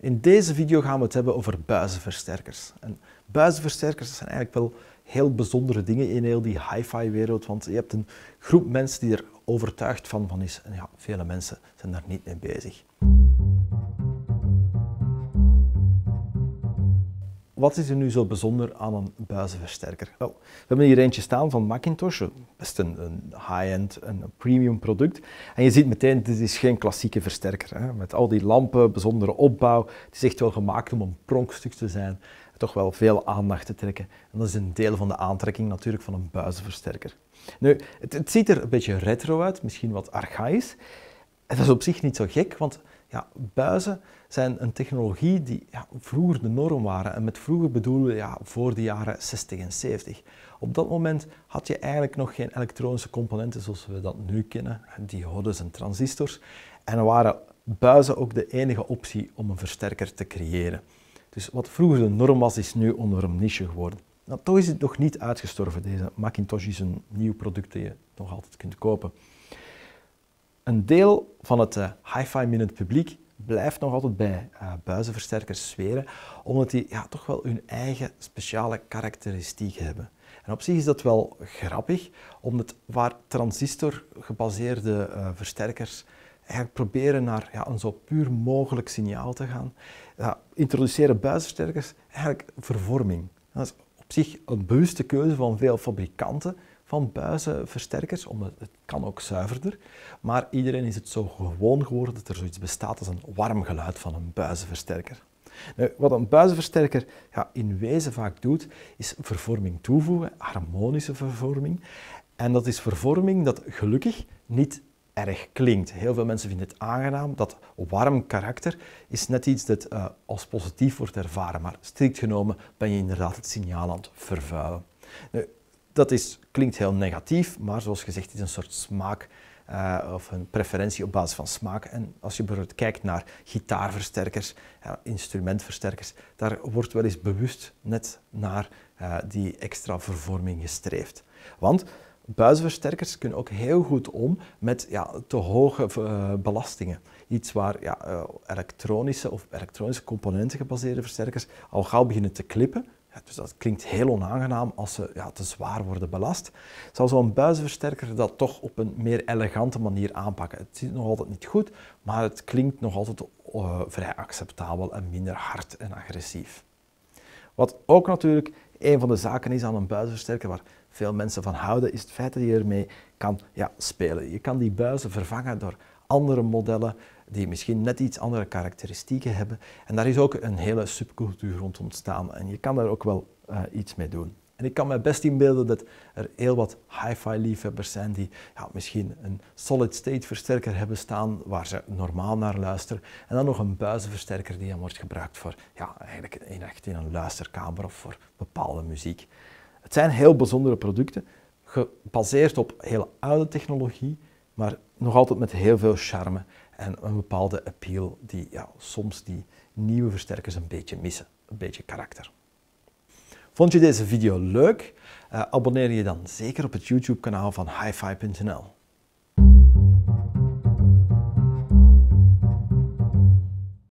In deze video gaan we het hebben over buizenversterkers. En buizenversterkers zijn eigenlijk wel heel bijzondere dingen in heel die hi-fi wereld, want je hebt een groep mensen die er overtuigd van, van is. En ja, vele mensen zijn daar niet mee bezig. wat is er nu zo bijzonder aan een buizenversterker? Nou, we hebben hier eentje staan van Macintosh, best een, een high-end, een premium product. En je ziet meteen, dit is geen klassieke versterker. Hè? Met al die lampen, bijzondere opbouw. Het is echt wel gemaakt om een pronkstuk te zijn. En toch wel veel aandacht te trekken. En dat is een deel van de aantrekking natuurlijk van een buizenversterker. Nu, het, ziet er een beetje retro uit, misschien wat archaïs. En dat is op zich niet zo gek, want ja, buizen zijn een technologie die ja, vroeger de norm waren. En met vroeger bedoelen we ja, voor de jaren 60 en 70. Op dat moment had je eigenlijk nog geen elektronische componenten zoals we dat nu kennen, diodes en transistors. En dan waren buizen ook de enige optie om een versterker te creëren. Dus wat vroeger de norm was, is nu onder een niche geworden. Nou, toch is het nog niet uitgestorven. Deze Macintosh is een nieuw product dat je nog altijd kunt kopen. Een deel van het eh, hi-fi minute publiek blijft nog altijd bij eh, buizenversterkers zweren, omdat die ja, toch wel hun eigen speciale karakteristiek hebben. En op zich is dat wel grappig, omdat waar transistorgebaseerde uh, versterkers eigenlijk proberen naar ja, een zo puur mogelijk signaal te gaan, introduceren buizenversterkers eigenlijk vervorming. Dat is op zich een bewuste keuze van veel fabrikanten, van buizenversterkers, omdat het kan ook zuiverder. Maar iedereen is het zo gewoon geworden dat er zoiets bestaat als een warm geluid van een buizenversterker. Nou, wat een buizenversterker ja, in wezen vaak doet, is vervorming toevoegen, harmonische vervorming. En dat is vervorming dat gelukkig niet erg klinkt. Heel veel mensen vinden het aangenaam. Dat warm karakter is net iets dat eh, als positief wordt ervaren, maar strikt genomen ben je inderdaad het signaal aan het vervuilen. Dat is, klinkt heel negatief, maar zoals gezegd is een soort smaak eh, of een preferentie op basis van smaak. En als je bijvoorbeeld kijkt naar gitaarversterkers, instrumentversterkers, daar wordt wel eens bewust net naar eh, die extra vervorming gestreefd. Want buizenversterkers kunnen ook heel goed om met ja, te hoge eh, belastingen. Iets waar ja, elektronische of elektronische componenten gebaseerde versterkers al gauw beginnen te klippen dus dat klinkt heel onaangenaam als ze ja, te zwaar worden belast. zal zo'n buizenversterker dat toch op een meer elegante manier aanpakken? Het ziet nog altijd niet goed, maar het klinkt nog altijd eh, vrij acceptabel en minder hard en agressief. Wat ook natuurlijk een van de zaken is aan een buizenversterker waar veel mensen van houden, is het feit dat je ermee kan ja, spelen. Je kan die buizen vervangen door andere modellen die misschien net iets andere karakteristieken hebben. En daar is ook een hele subcultuur rond ontstaan en je kan daar ook wel eh, iets mee doen. En ik kan me best inbeelden dat er heel wat hi-fi liefhebbers zijn die ja, misschien een solid-state versterker hebben staan waar ze normaal naar luisteren. En dan nog een buizenversterker die dan wordt gebruikt voor ja, eigenlijk in, echt in een luisterkamer of voor bepaalde muziek. Het zijn heel bijzondere producten, gebaseerd op hele oude technologie, maar nog altijd met heel veel charme en een bepaalde appeal die ja, soms die nieuwe versterkers een beetje missen. Een beetje karakter. Vond je deze video leuk? Eh, abonneer je dan zeker op het YouTube-kanaal van hifi.nl.